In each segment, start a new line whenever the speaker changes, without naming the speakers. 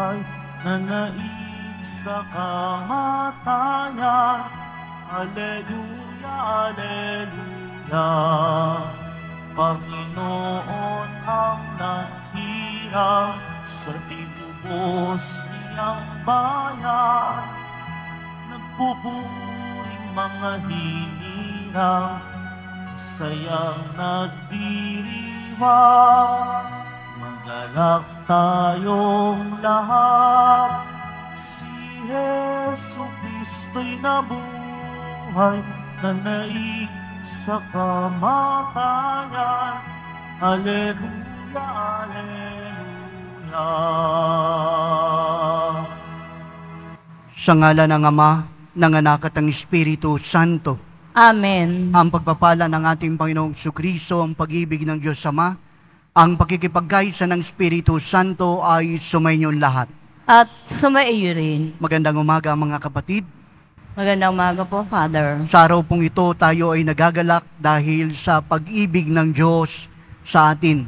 ay nanaig sa kamatayan. Aleluya, aleluya. Panginoon ang nanghirap sa tinubos niyang bayan. Nagpupuring mga hinirang, sayang nagdiriwang. Nanganak tayong lahat, si Yesu Kristo'y nabuhay, nanaig sa kamatayan. Aleluya, Aleluya.
Sa ngala ng Ama, ng Anak at ng Espiritu Santo. Amen. Ang pagpapala ng ating Panginoong Kristo, ang pag-ibig ng Diyos Ama, ang pakikipagkaisa ng Espiritu Santo ay sumainyo lahat. At sumaiyo rin. Magandang umaga mga kapatid. Magandang umaga po, Father. Sa araw pong ito, tayo ay nagagalak dahil sa pag-ibig ng Diyos sa atin.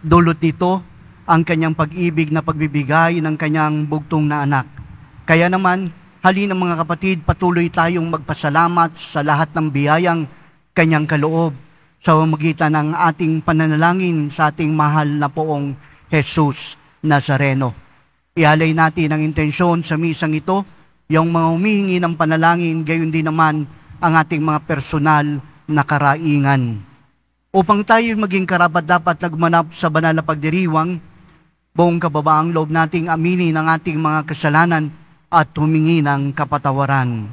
Dulot nito ang kanyang pag-ibig na pagbibigay ng kanyang bugtong na anak. Kaya naman, halina mga kapatid, patuloy tayong magpasalamat sa lahat ng biyayang kanyang kaloob sa pamagitan ng ating pananalangin sa ating mahal na poong Jesus Nazareno. Ihalay natin ang intensyon sa misang ito, yung mga humihingi ng panalangin, gayon din naman ang ating mga personal na karaingan. Upang tayo maging karapat dapat nagmanap sa banal na pagdiriwang, buong kababaang loob nating aminin ang ating mga kasalanan at humingi ng kapatawaran.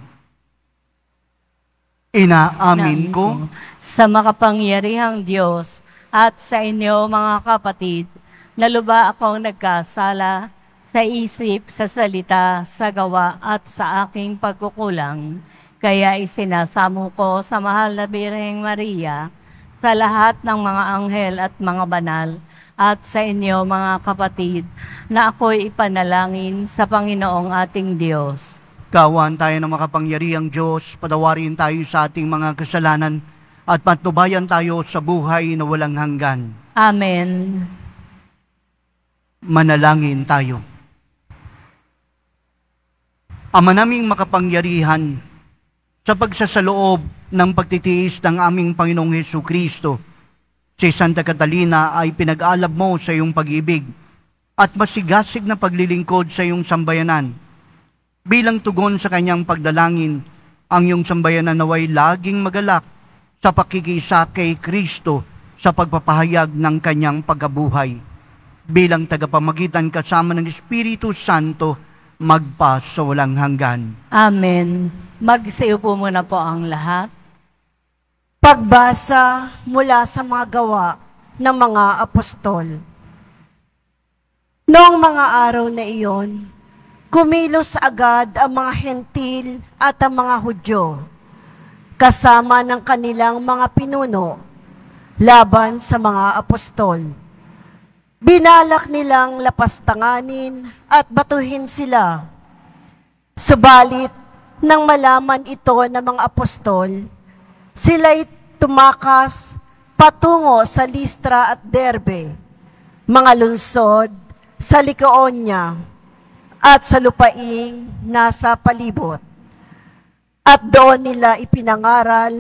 Inaamin ko
sa makapangyarihang Diyos at sa inyo mga kapatid, na akong nagkasala sa isip, sa salita, sa gawa at sa aking pagkukulang. Kaya isinasamo ko sa mahal na Birheng Maria, sa lahat ng mga anghel at mga banal, at sa inyo mga kapatid, na ako'y
ipanalangin sa Panginoong ating Diyos. Kawan tayo ng makapangyarihang Diyos, padawarin tayo sa ating mga kasalanan at patnubayan tayo sa buhay na walang hanggan. Amen. Manalangin tayo. Ama naming makapangyarihan, sa pagsasaloob ng pagtitiis ng aming Panginoong Heso Kristo, si Santa Catalina ay pinag-alab mo sa iyong pag-ibig at masigasig na paglilingkod sa iyong sambayanan. Bilang tugon sa kanyang pagdalangin, ang iyong sambayanan naway laging magalak sa pakikisa kay Kristo sa pagpapahayag ng kanyang pagabuhay. Bilang tagapamagitan kasama ng Espiritu Santo, magpa sa walang hanggan.
Amen. Magsayo po muna po ang lahat.
Pagbasa mula sa mga gawa ng mga apostol. Noong mga araw na iyon, kumilos agad ang mga hentil at ang mga hudyo kasama ng kanilang mga pinuno laban sa mga apostol. Binalak nilang lapastanganin at batuhin sila. Subalit, nang malaman ito ng mga apostol, sila'y tumakas patungo sa Listra at Derbe, mga lunsod sa Licaonia at sa lupaing nasa palibot. At doon nila ipinangaral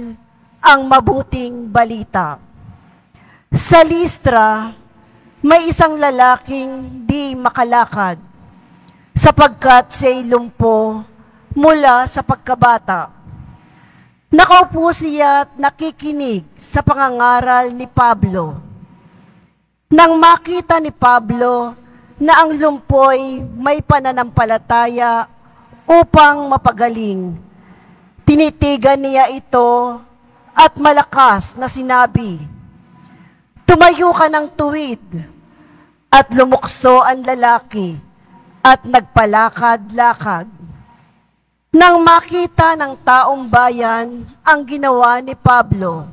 ang mabuting balita. Sa Listra, may isang lalaking di makalakad sapagkat siya'y lumpo mula sa pagkabata. Nakaupo siya at nakikinig sa pangangaral ni Pablo. Nang makita ni Pablo na ang lumpoy may pananampalataya upang mapagaling Tinitigan niya ito at malakas na sinabi, Tumayo ka ng tuwid at lumukso ang lalaki at nagpalakad-lakad. Nang makita ng taong bayan ang ginawa ni Pablo,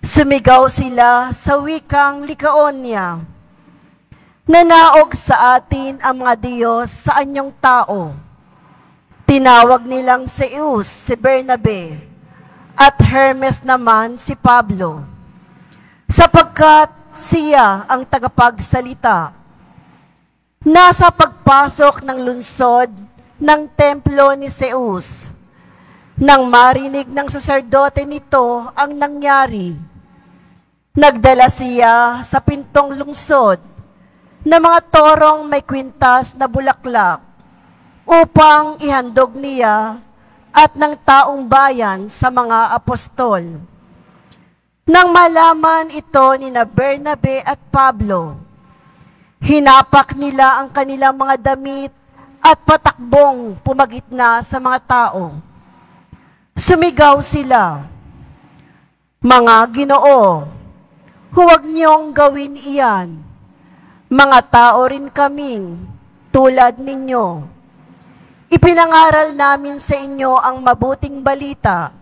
sumigaw sila sa wikang likaon Nanaog sa atin ang mga Diyos sa anyong tao Tinawag nilang si si Bernabe, at Hermes naman si Pablo, sapagkat siya ang tagapagsalita. Nasa pagpasok ng lunsod ng templo ni Zeus, nang marinig ng saserdote nito ang nangyari, nagdala siya sa pintong lungsod ng mga torong may kwintas na bulaklak upang ihandog niya at ng taong bayan sa mga apostol. Nang malaman ito ni na Bernabe at Pablo, hinapak nila ang kanilang mga damit at patakbong pumagitna sa mga tao. Sumigaw sila, Mga ginoo, huwag niyong gawin iyan. Mga tao rin kaming tulad ninyo Ipinangaral namin sa inyo ang mabuting balita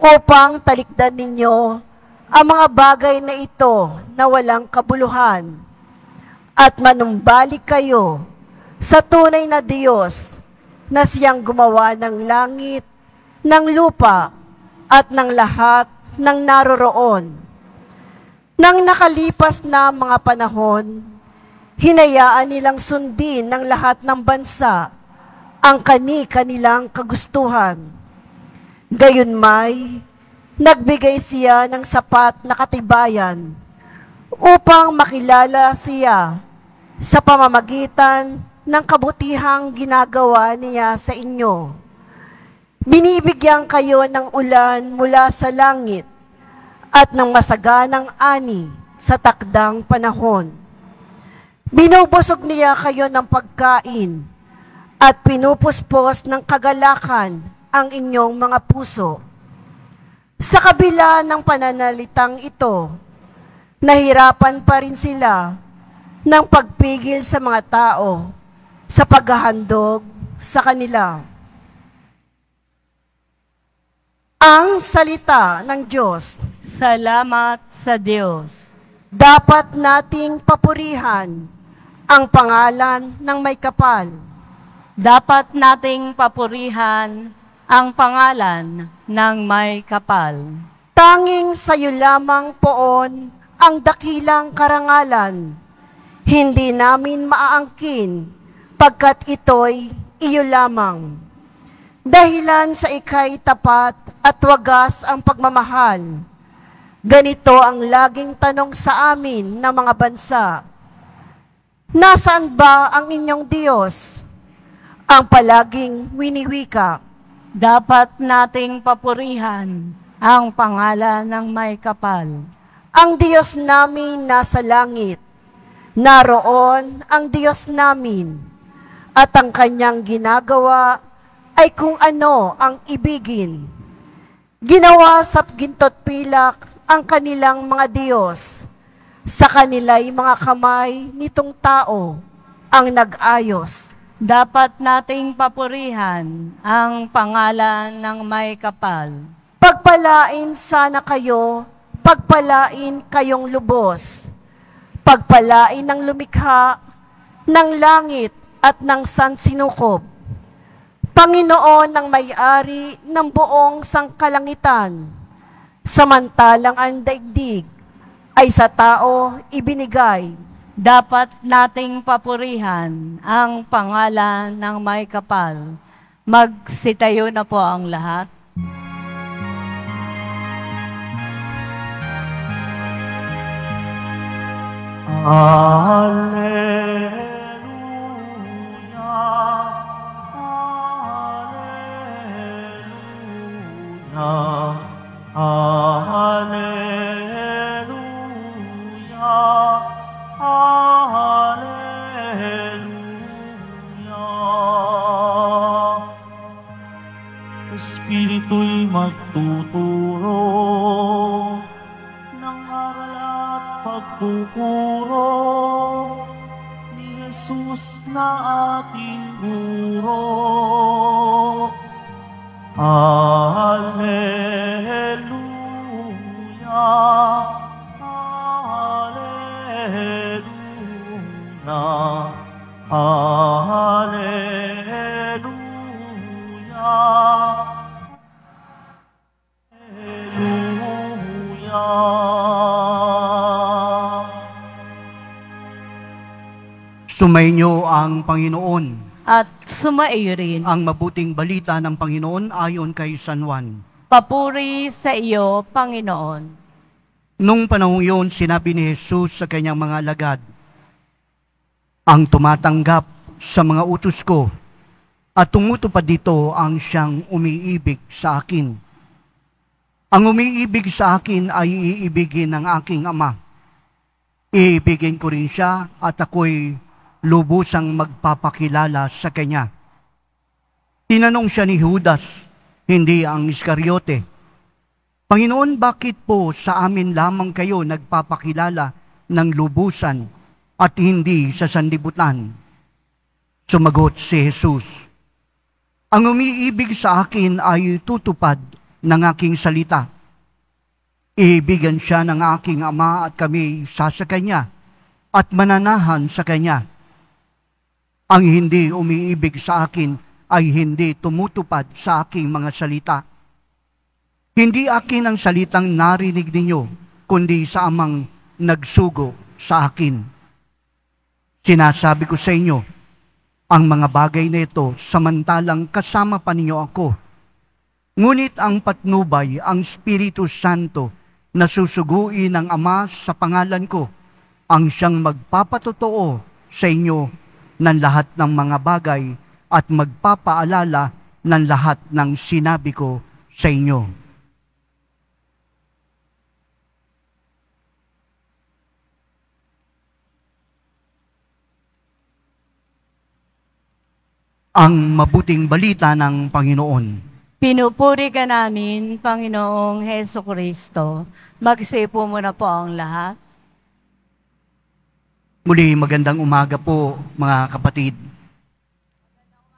upang talikdan ninyo ang mga bagay na ito na walang kabuluhan at manumbalik kayo sa tunay na Diyos na siyang gumawa ng langit, ng lupa, at ng lahat ng naroroon. Nang nakalipas na mga panahon, hinayaan nilang sundin ng lahat ng bansa ang kani-kanilang kagustuhan. Gayon may, nagbigay siya ng sapat na katibayan upang makilala siya sa pamamagitan ng kabutihang ginagawa niya sa inyo. Binibigyan kayo ng ulan mula sa langit at ng masaganang ani sa takdang panahon. Binubusog niya kayo ng pagkain at pinupuspos ng kagalakan ang inyong mga puso. Sa kabila ng pananalitang ito, nahirapan pa rin sila ng pagpigil sa mga tao sa paghahandog sa kanila. Ang salita ng Diyos. Salamat sa Diyos. Dapat nating papurihan ang pangalan ng may kapal dapat nating papurihan ang pangalan ng
may kapal.
Tanging sa'yo lamang poon ang dakilang karangalan. Hindi namin maaangkin pagkat ito'y iyo lamang. Dahilan sa ikay tapat at wagas ang pagmamahal. Ganito ang laging tanong sa amin ng mga bansa. Nasaan ba ang inyong Diyos? ang palaging winiwika. Dapat nating
papurihan ang pangalan
ng may kapal. Ang Diyos namin nasa langit, naroon ang Diyos namin, at ang kanyang ginagawa ay kung ano ang ibigin. Ginawa sa gintot pilak ang kanilang mga Diyos, sa kanila'y mga kamay nitong tao ang nag-ayos
dapat nating papurihan ang pangalan ng may kapal.
Pagpalain sana kayo, pagpalain kayong lubos. Pagpalain ng lumikha, ng langit at ng sansinukob. Panginoon ng may-ari ng buong sangkalangitan, samantalang ang daigdig ay sa tao ibinigay dapat nating papurihan ang
pangalan ng may kapal. Magsitayo na po ang lahat.
Alleluia, Alleluia, Alleluia. Alleluia, Alleluia, Alleluia.
Sumainyo ang Panginoon at sumaiyo rin. Ang mabuting balita ng Panginoon ayon kay San Juan.
Papuri sa iyo, Panginoon.
Nung panahong yun, sinabi ni Jesus sa kanyang mga alagad, Ang tumatanggap sa mga utos ko at tumutupad dito ang siyang umiibig sa akin. Ang umiibig sa akin ay iibigin ng aking ama. Iibigin ko rin siya at ako'y lubusang magpapakilala sa kanya. Tinanong siya ni Judas, hindi ang Iskariote. Panginoon, bakit po sa amin lamang kayo nagpapakilala ng lubusan at hindi sa sandibutan? Sumagot si Jesus, Ang umiibig sa akin ay tutupad ng aking salita. Iibigan siya ng aking ama at kami sa kanya at mananahan sa kanya. Ang hindi umiibig sa akin ay hindi tumutupad sa aking mga salita. Hindi akin ang salitang narinig ninyo, kundi sa amang nagsugo sa akin. Sinasabi ko sa inyo, ang mga bagay na ito samantalang kasama pa ninyo ako. Ngunit ang patnubay, ang Espiritu Santo, na susuguin ng Ama sa pangalan ko, ang siyang magpapatotoo sa inyo ng lahat ng mga bagay at magpapaalala ng lahat ng sinabi ko sa inyo. Ang mabuting balita ng Panginoon.
Pinupuri ka namin, Panginoong Heso Kristo. Magsipo mo po ang lahat.
Muli, magandang umaga po, mga kapatid.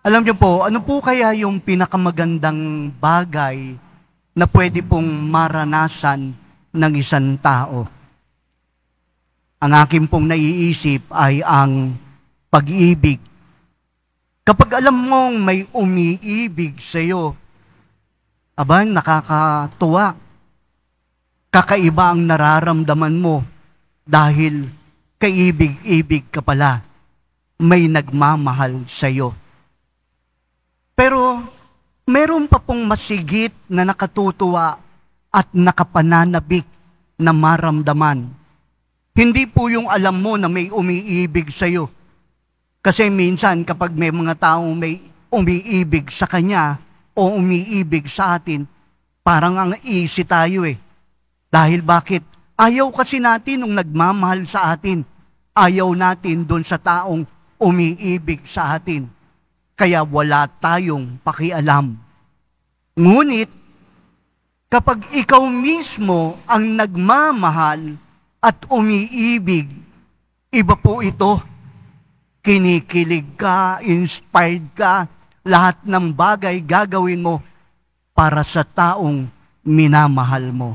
Alam niyo po, ano po kaya yung pinakamagandang bagay na pwede pong maranasan ng isang tao? Ang akin pong naiisip ay ang pag-ibig. Kapag alam mong may umiibig sa iyo, aba, nakakatuwa. Kakaiba ang nararamdaman mo dahil kaibig-ibig ka pala. May nagmamahal sa iyo. Pero meron pa pong masigit na nakatutuwa at nakapananabik na maramdaman. Hindi po yung alam mo na may umiibig sa iyo. Kasi minsan kapag may mga taong may umiibig sa kanya o umiibig sa atin, parang ang easy tayo eh. Dahil bakit? Ayaw kasi natin nung nagmamahal sa atin. Ayaw natin doon sa taong umiibig sa atin. Kaya wala tayong pakialam. Ngunit, kapag ikaw mismo ang nagmamahal at umiibig, iba po ito. Kinikilig ka, inspired ka, lahat ng bagay gagawin mo para sa taong minamahal mo.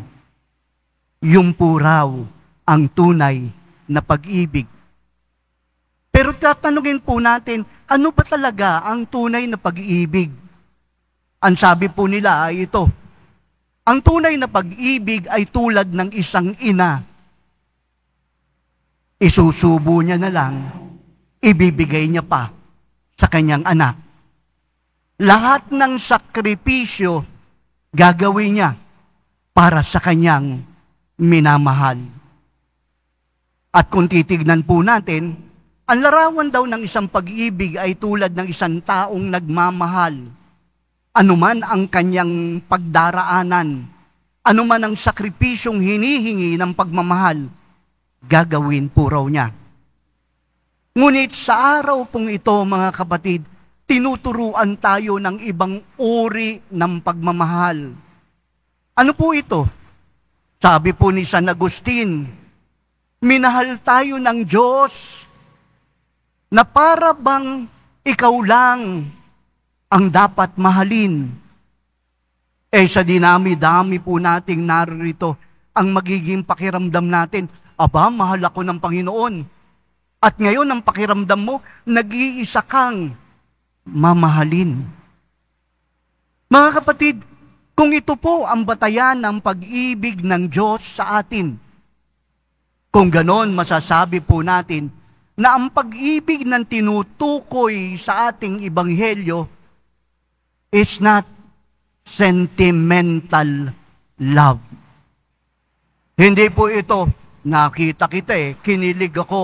Yung raw ang tunay na pag-ibig pero tatanungin po natin, ano ba talaga ang tunay na pag-ibig? Ang sabi po nila ay ito, ang tunay na pag-ibig ay tulad ng isang ina. Isusubo niya na lang, ibibigay niya pa sa kanyang anak. Lahat ng sakripisyo gagawin niya para sa kanyang minamahal. At kung titignan po natin, ang larawan daw ng isang pag-ibig ay tulad ng isang taong nagmamahal. Anuman ang kanyang pagdaraanan, anuman ang sakripisyong hinihingi ng pagmamahal, gagawin po raw niya. Ngunit sa araw pong ito, mga kapatid, tinuturuan tayo ng ibang uri ng pagmamahal. Ano po ito? Sabi po ni San Agustin, minahal tayo ng Diyos na para bang ikaw lang ang dapat mahalin. Eh sa dinami-dami po nating narito, ang magiging pakiramdam natin, Aba, mahal ako ng Panginoon. At ngayon ang pakiramdam mo, nag-iisa kang mamahalin. Mga kapatid, kung ito po ang batayan ng pag-ibig ng Diyos sa atin, kung ganon masasabi po natin, na ang pag-ibig ng tinutukoy sa ating ibanghelyo is not sentimental love. Hindi po ito, nakita kita eh, kinilig ako.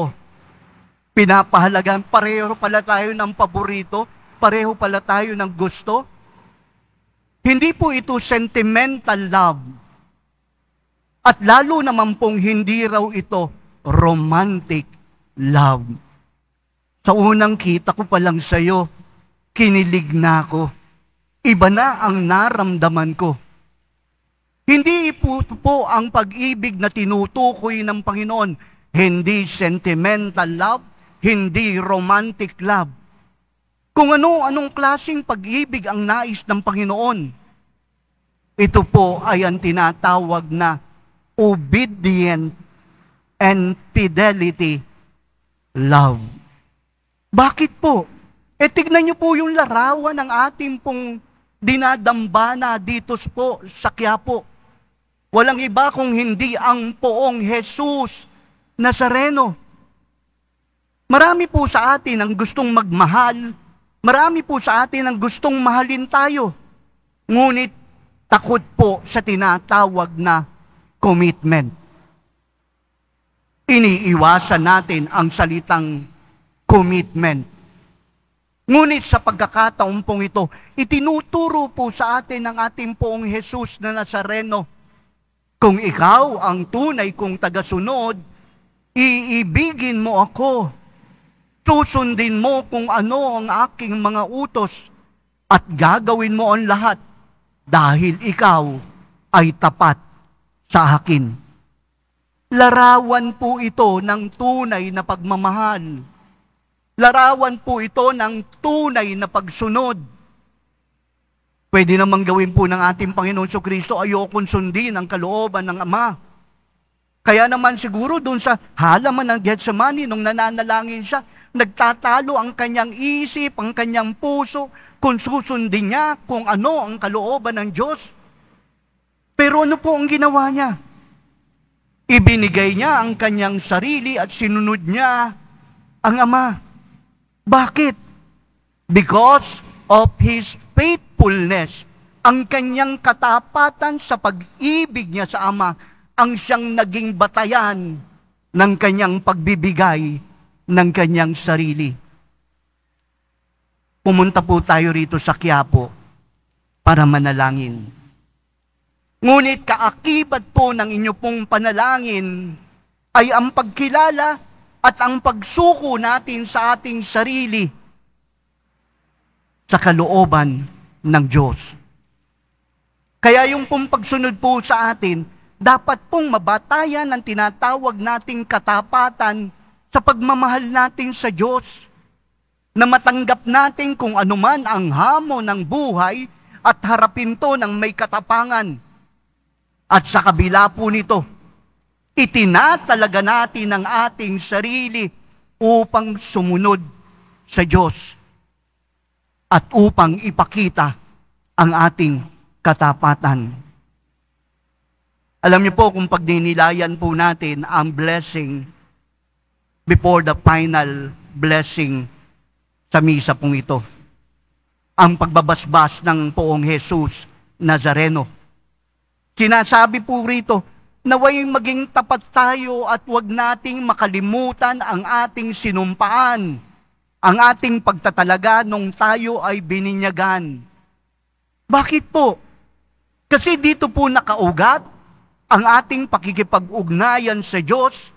Pinapahalagan, pareho pala tayo ng paborito, pareho pala tayo ng gusto. Hindi po ito sentimental love. At lalo naman pong hindi raw ito romantic love. Sa unang kita ko pa lang sa'yo, kinilig na ako. Iba na ang naramdaman ko. Hindi po, po ang pag-ibig na tinutukoy ng Panginoon. Hindi sentimental love, hindi romantic love. Kung ano-anong klasing pag-ibig ang nais ng Panginoon. Ito po ay ang tinatawag na obedient and fidelity love. Bakit po? E tignan niyo po yung larawan ng ating pong dinadambana dito po sa Quiapo. Walang iba kung hindi ang poong Jesus Nazareno. Marami po sa atin ang gustong magmahal. Marami po sa atin ang gustong mahalin tayo. Ngunit takot po sa tinatawag na commitment iniiwasan natin ang salitang commitment. Ngunit sa pagkakataon pong ito, itinuturo po sa atin ng ating poong Jesus na Nazareno, kung ikaw ang tunay kong tagasunod, iibigin mo ako, susundin mo kung ano ang aking mga utos, at gagawin mo ang lahat dahil ikaw ay tapat sa akin. Larawan po ito ng tunay na pagmamahal. Larawan po ito ng tunay na pagsunod. Pwede namang gawin po ng ating Panginoon So Kristo, ayokong sundin ang kalooban ng Ama. Kaya naman siguro doon sa halaman ng Getsemani, nung nananalangin siya, nagtatalo ang kanyang isip, ang kanyang puso, kung susundin niya kung ano ang kalooban ng Diyos. Pero ano po ang ginawa niya? Ibinigay niya ang kanyang sarili at sinunod niya ang Ama. Bakit? Because of His faithfulness, ang kanyang katapatan sa pag-ibig niya sa Ama, ang siyang naging batayan ng kanyang pagbibigay ng kanyang sarili. Pumunta po tayo rito sa Quiapo para manalangin. Ngunit kaakibat po ng inyo pong panalangin ay ang pagkilala at ang pagsuko natin sa ating sarili sa kalooban ng Diyos. Kaya yung pong pagsunod po sa atin, dapat pong mabatayan ang tinatawag nating katapatan sa pagmamahal natin sa Diyos na matanggap natin kung anuman ang hamo ng buhay at harapin to ng may katapangan at sa kabila po nito, itinatalaga natin ang ating sarili upang sumunod sa Diyos at upang ipakita ang ating katapatan. Alam niyo po kung pagdinilayan po natin ang blessing before the final blessing sa misa pong ito. Ang pagbabasbas ng poong Jesus Nazareno Sinasabi po rito, naway maging tapat tayo at huwag nating makalimutan ang ating sinumpaan, ang ating pagtatalaga nung tayo ay bininyagan. Bakit po? Kasi dito po nakaugat ang ating pakikipag-ugnayan sa Diyos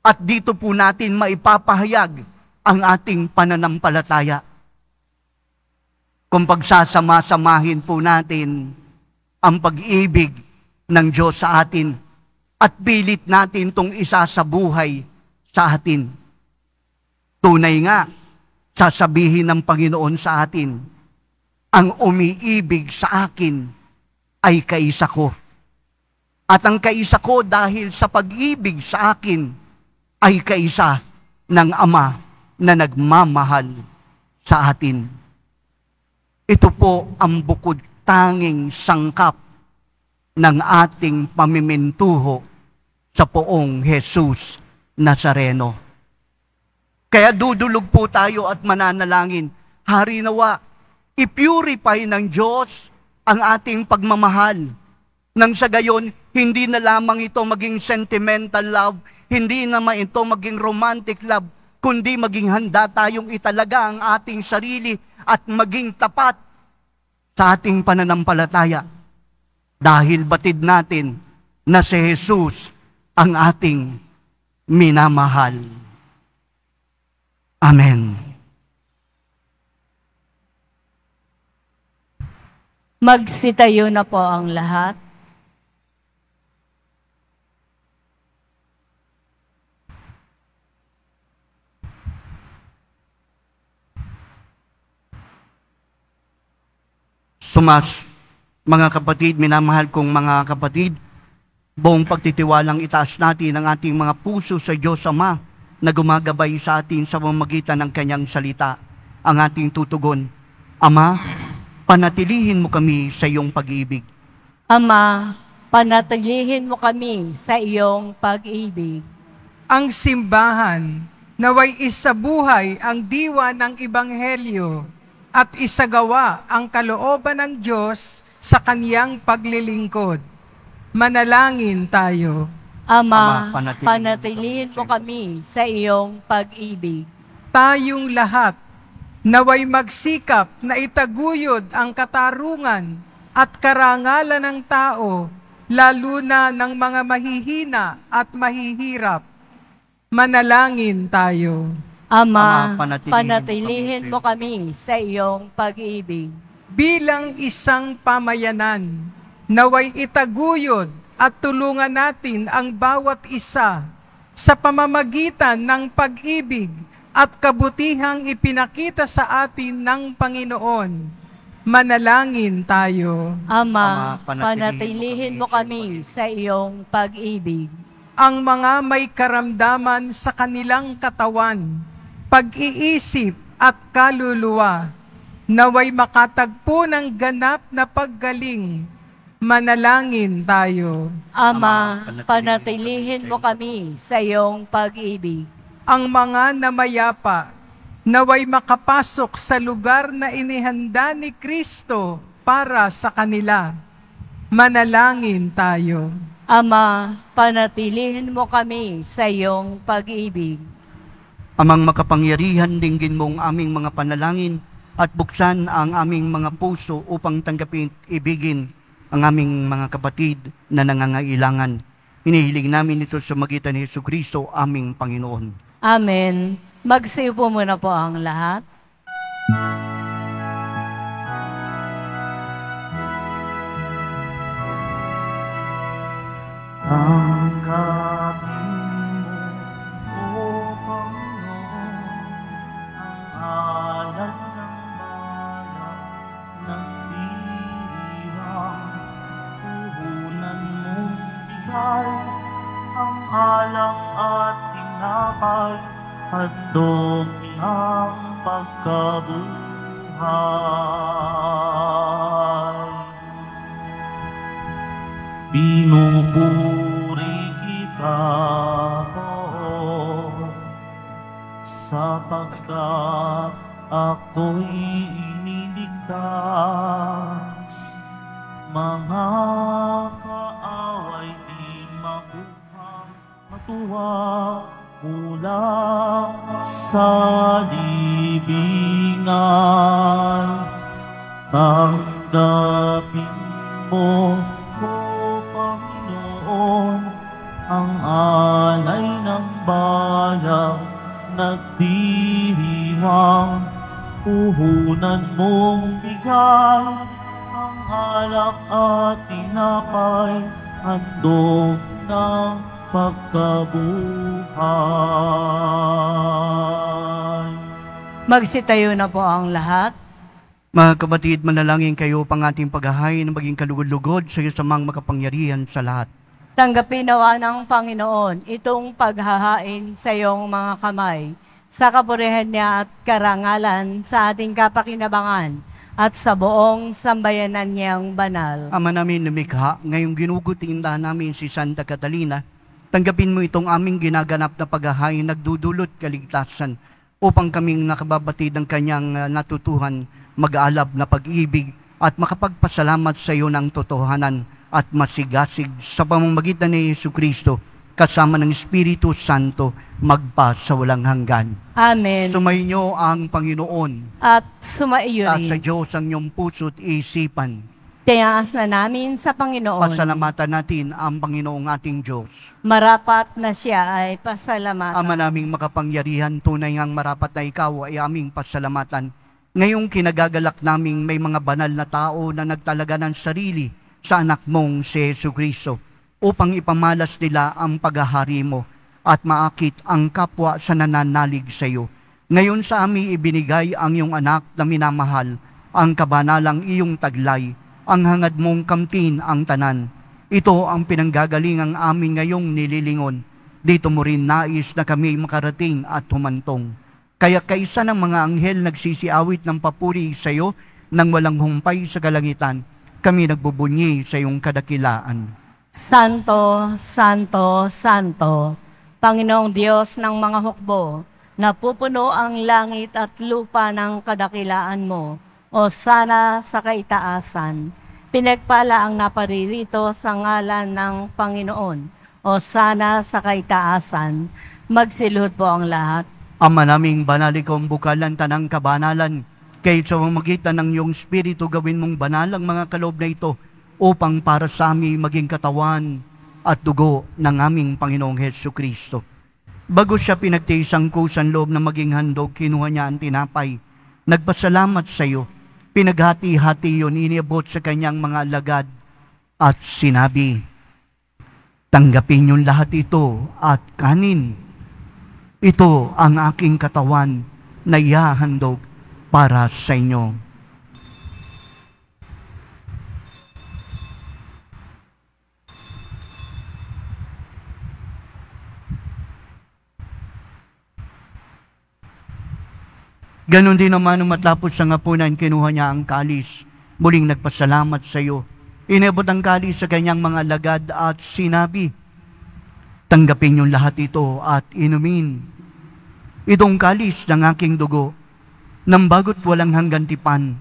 at dito po natin maipapahayag ang ating pananampalataya. Kung pagsasama-samahin po natin ang pag-ibig ng Diyos sa atin at bilit natin tong isa sa buhay sa atin. Tunay nga, sasabihin ng Panginoon sa atin, ang umiibig sa akin ay kaisa ko. At ang kaisa ko dahil sa pag-ibig sa akin ay kaisa ng Ama na nagmamahal sa atin. Ito po ang bukod tanging sangkap ng ating pamimintuho sa poong Jesus Nazareno. Kaya dudulog po tayo at mananalangin, Hari nawa, ipurify ng Diyos ang ating pagmamahal. Nang sa gayon, hindi na lamang ito maging sentimental love, hindi naman ito maging romantic love, kundi maging handa tayong italaga ang ating sarili at maging tapat sa ating pananampalataya dahil batid natin na si Jesus ang ating minamahal. Amen.
Magsitayo na po ang lahat.
Sumas mga kapatid, minamahal kong mga kapatid, buong pagtitiwalang itaas natin ang ating mga puso sa Diyos Ama na gumagabay sa atin sa pamagitan ng Kanyang salita, ang ating tutugon. Ama, panatilihin mo kami sa iyong pag-ibig. Ama,
panatilihin mo kami sa iyong pag-ibig. Ang simbahan naway isabuhay ang diwa ng Ibanghelyo at isagawa ang kalooban ng Diyos sa kaniyang paglilingkod. Manalangin tayo. Ama, Ama panatilin, mo kami sa iyong pag-ibig. Tayong lahat naway magsikap na itaguyod ang katarungan at karangalan ng tao, lalo na ng mga mahihina at mahihirap. Manalangin tayo. Ama, Ama panatilihin, panatilihin mo kami sa iyong pag-ibig bilang isang pamayanan. Naway itaguyod at tulungan natin ang bawat isa sa pamamagitan ng pag-ibig at kabutihang ipinakita sa atin ng Panginoon. Manalangin tayo. Ama, Ama panatilihin, panatilihin mo kami sa iyong pag-ibig. Ang mga may karamdaman sa kanilang katawan, pag-iisip at kaluluwa, naway makatagpo ng ganap na paggaling. Manalangin tayo. Ama, panatilihin mo kami sa iyong pag-ibig. Ang mga namayapa, naway makapasok sa lugar na inihanda ni Kristo para sa kanila. Manalangin tayo. Ama, panatilihin mo kami sa iyong
pag-ibig. Amang makapangyarihan, dinggin mong aming mga panalangin at buksan ang aming mga puso upang tanggapin, ibigin ang aming mga kapatid na nangangailangan. Hinihiling namin ito sa magitan ni Yesu Kristo, aming Panginoon.
Amen. Magsiupo muna po ang lahat.
Ah. diriwang puhunan mong bigay ang alak at tinapay handog ng pagkabuhay.
Magsitayo na po ang lahat.
Mga kapatid, manalangin kayo pang ating paghahain maging kalugod-lugod sa isamang makapangyarihan sa lahat.
Tanggapin nawa ng Panginoon itong paghahain sa iyong mga kamay sa kaburihan niya at karangalan sa ating kapakinabangan at sa buong sambayanan niyang banal. Ama
namin na mikha, ngayong ginugutinda namin si Santa Catalina, tanggapin mo itong aming ginaganap na paghahain nagdudulot kaligtasan upang kaming nakababatid ng kanyang ah, natutuhan, mag-aalab na pag-ibig at makapagpasalamat sa iyo ng totohanan at masigasig sa pamamagitan ni Yesu Kristo kasama ng Espiritu Santo magpa sa walang hanggan. Amen. Sumainyo ang Panginoon. At sumaiyo rin. At sa Diyos ang iyong puso't isipan.
Tinaas na namin sa Panginoon.
Pasalamatan natin ang Panginoong ating Diyos.
Marapat na siya ay pasalamatan.
Ama naming makapangyarihan, tunay ngang marapat na ikaw ay aming pasalamatan. Ngayong kinagagalak naming may mga banal na tao na nagtalaga ng sarili sa anak mong si Yesu Cristo upang ipamalas nila ang paghahari mo at maakit ang kapwa sa nananalig sa iyo. Ngayon sa amin ibinigay ang iyong anak na minamahal, ang kabanalang iyong taglay, ang hangad mong kamtin ang tanan. Ito ang pinanggagalingang amin ngayong nililingon. Dito mo rin nais na kami makarating at humantong. Kaya kaisa ng mga anghel nagsisiawit ng papuri sa iyo nang walang humpay sa kalangitan, kami nagbubunyi sa iyong kadakilaan.
Santo, Santo, Santo, Panginoong Diyos ng mga hukbo, napupuno ang langit at lupa ng kadakilaan mo, o sana sa kaitaasan. Pinagpala ang naparirito sa ngalan ng Panginoon, o sana sa kaitaasan. Magsiluhod
po ang lahat. Ama naming banalikong bukalan tanang kabanalan, kayo sa magitan ng iyong spirito gawin mong banal ang mga kalob na ito upang para sa amin maging katawan at dugo ng aming Panginoong Heso Kristo. Bago siya pinagtiisang kusan loob na maging handog, kinuha niya ang tinapay. Nagpasalamat sa iyo. Pinaghati-hati yon iniabot sa kanyang mga lagad at sinabi, Tanggapin yung lahat ito at kanin. Ito ang aking katawan na iahandog para sa inyo. Ganon din naman nung matapos ang hapunan, kinuha niya ang kalis. Muling nagpasalamat sa iyo. Inabot ang kalis sa kanyang mga lagad at sinabi, Tanggapin yung lahat ito at inumin. Itong kalis ng aking dugo, nang bagot walang hanggang tipan.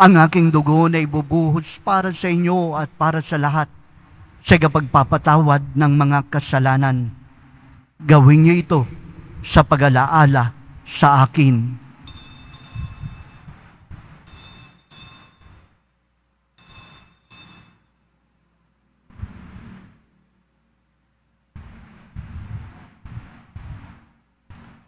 Ang aking dugo na ibubuhos para sa inyo at para sa lahat sa kapagpapatawad ng mga kasalanan. Gawin niyo ito sa pag-alaala sa akin.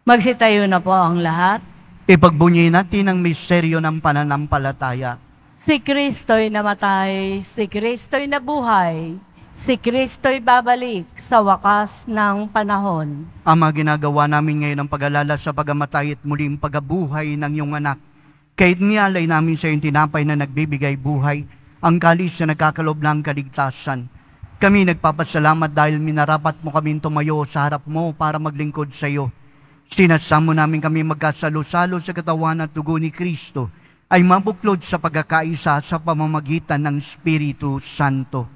Magsitayo na po ang lahat.
Ipagbunyi natin ang misteryo ng pananampalataya.
Si Kristo'y namatay, si Kristo'y nabuhay, Si Kristo'y babalik sa wakas ng panahon.
Ama, ginagawa namin ngayon ang pag-alala sa pagamatay at muling pagabuhay ng iyong anak. Kahit nialay namin sa iyong tinapay na nagbibigay buhay, ang kalis na nagkakalob ng kaligtasan. Kami nagpapasalamat dahil minarapat mo kami tumayo sa harap mo para maglingkod sa iyo. Sinasamo namin kami magkasalo-salo sa katawan at dugo ni Kristo ay mabuklod sa pagkakaisa sa pamamagitan ng Espiritu Santo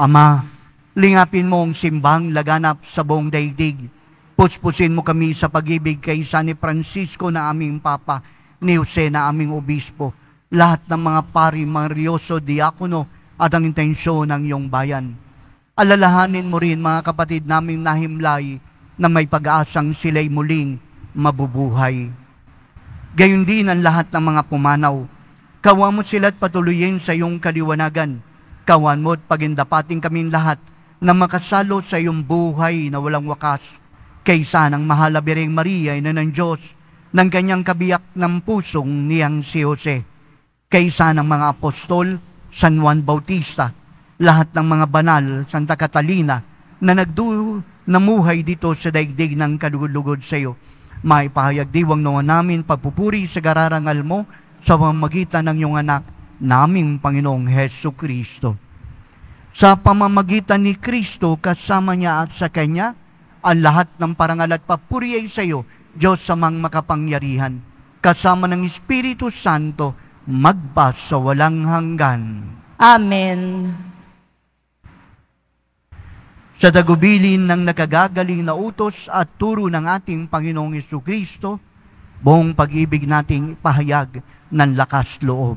Ama, lingapin mo ang simbang laganap sa buong daigdig. Puspusin mo kami sa pagibig kay San Francisco na aming Papa, ni Jose na aming Obispo, lahat ng mga pari, marioso, diakono, at ang intensyon ng iyong bayan. Alalahanin mo rin mga kapatid naming nahimlay na may pag-asang sila'y muling mabubuhay. Gayon din ang lahat ng mga pumanaw. Kawa mo sila at patuloyin sa iyong kaliwanagan Kawan mo mo't pagindapating kaming lahat na makasalo sa iyong buhay na walang wakas. Kaysa ng mahalabiring Maria, ay ng Diyos, ng kanyang kabiyak ng pusong niyang si Jose. Kaysa ng mga apostol, San Juan Bautista, lahat ng mga banal, Santa Catalina, na nagdu namuhay dito sa daigdig ng kalugod sa iyo. Maipahayag diwang nawa namin pagpupuri sa gararangal mo sa pamagitan ng iyong anak naming Panginoong Heso Kristo. Sa pamamagitan ni Kristo, kasama niya at sa Kanya, ang lahat ng parangal at papuri ay sa iyo, Diyos samang makapangyarihan, kasama ng Espiritu Santo, magpa sa walang hanggan. Amen. Sa tagubilin ng nakagagaling na utos at turo ng ating Panginoong Kristo, buong pag-ibig nating ipahayag ng lakas loob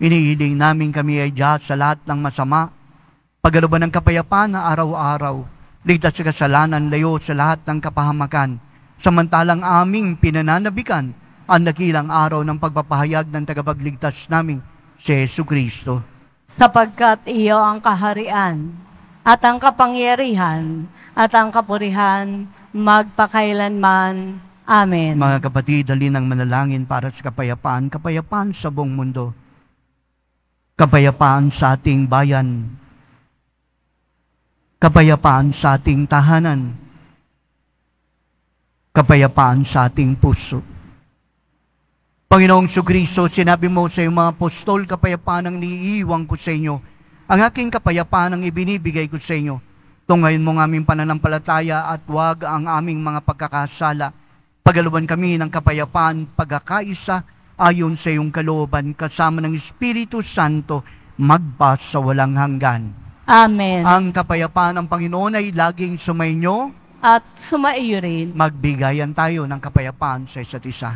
Inihiling namin kami ay Diyas sa lahat ng masama, pagalaban ng kapayapaan na araw-araw, ligtas sa kasalanan, layo sa lahat ng kapahamakan, samantalang aming pinananabikan ang nakilang araw ng pagpapahayag ng tagapagligtas namin si Yesu Kristo.
Sapagkat iyo ang kaharian at ang kapangyarihan at ang kapurihan magpakailanman.
Amen. Mga kapatid, dali ng manalangin para sa kapayapaan, kapayapaan sa buong mundo kapayapaan sa ating bayan, kapayapaan sa ating tahanan, kapayapaan sa ating puso. Panginoong Sugriso, sinabi mo sa iyong mga apostol, kapayapaan ang niiiwang ko sa inyo. Ang aking kapayapaan ang ibinibigay ko sa inyo. Tungayin mo ng aming pananampalataya at wag ang aming mga pagkakasala. Pagaluban kami ng kapayapaan, pagkakaisa, ayon sa iyong kalooban kasama ng Espiritu Santo magpa sa walang hanggan. Amen. Ang kapayapaan ng Panginoon ay laging sumainyo at sumaiyo rin. Magbigayan tayo ng kapayapaan sa isa't isa.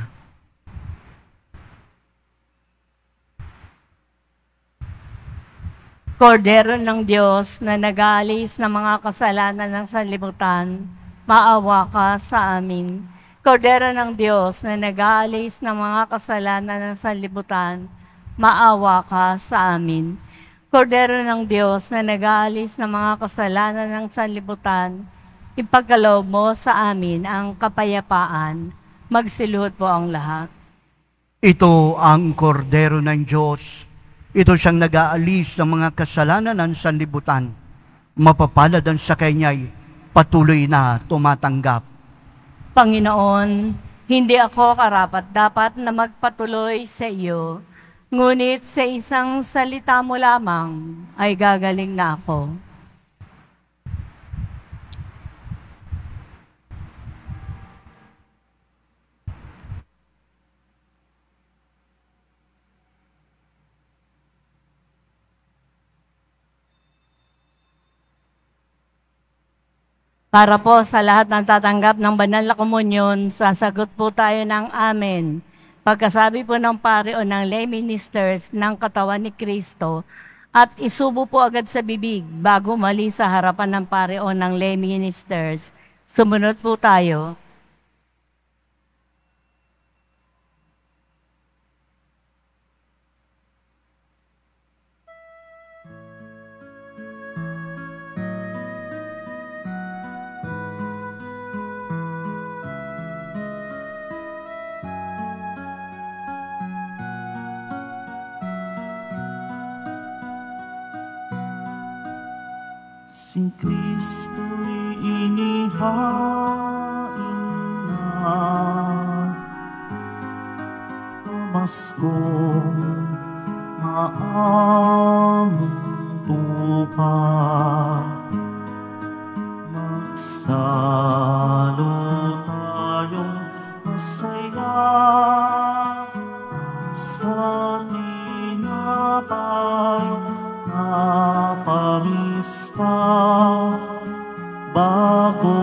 Kordero ng Diyos na nag-aalis ng mga kasalanan ng sanlibutan, maawa ka sa amin kordera ng Diyos na nag-aalis ng mga kasalanan ng sanlibutan, maawa ka sa amin. Kordero ng Diyos na nag-aalis ng mga kasalanan ng sanlibutan, ipagkalaw mo sa amin ang kapayapaan. Magsiluhod po ang lahat.
Ito ang kordero ng Diyos. Ito siyang nag-aalis ng mga kasalanan ng sanlibutan. Mapapalad ang sa kanya'y patuloy na tumatanggap
Panginoon, hindi ako karapat-dapat na magpatuloy sa iyo, ngunit sa isang salita mo lamang ay gagaling na ako. Para po sa lahat ng tatanggap ng banal na komunyon, sasagot po tayo ng Amen. Pagkasabi po ng pare o ng lay ministers ng katawan ni Kristo, at isubo po agad sa bibig bago mali sa harapan ng pare o ng lay ministers. Sumunod po tayo.
Si Kristo'y inihain na Pamasko maamang tupa Magsalo tayong masaya sa tinapay na Bangsa Bago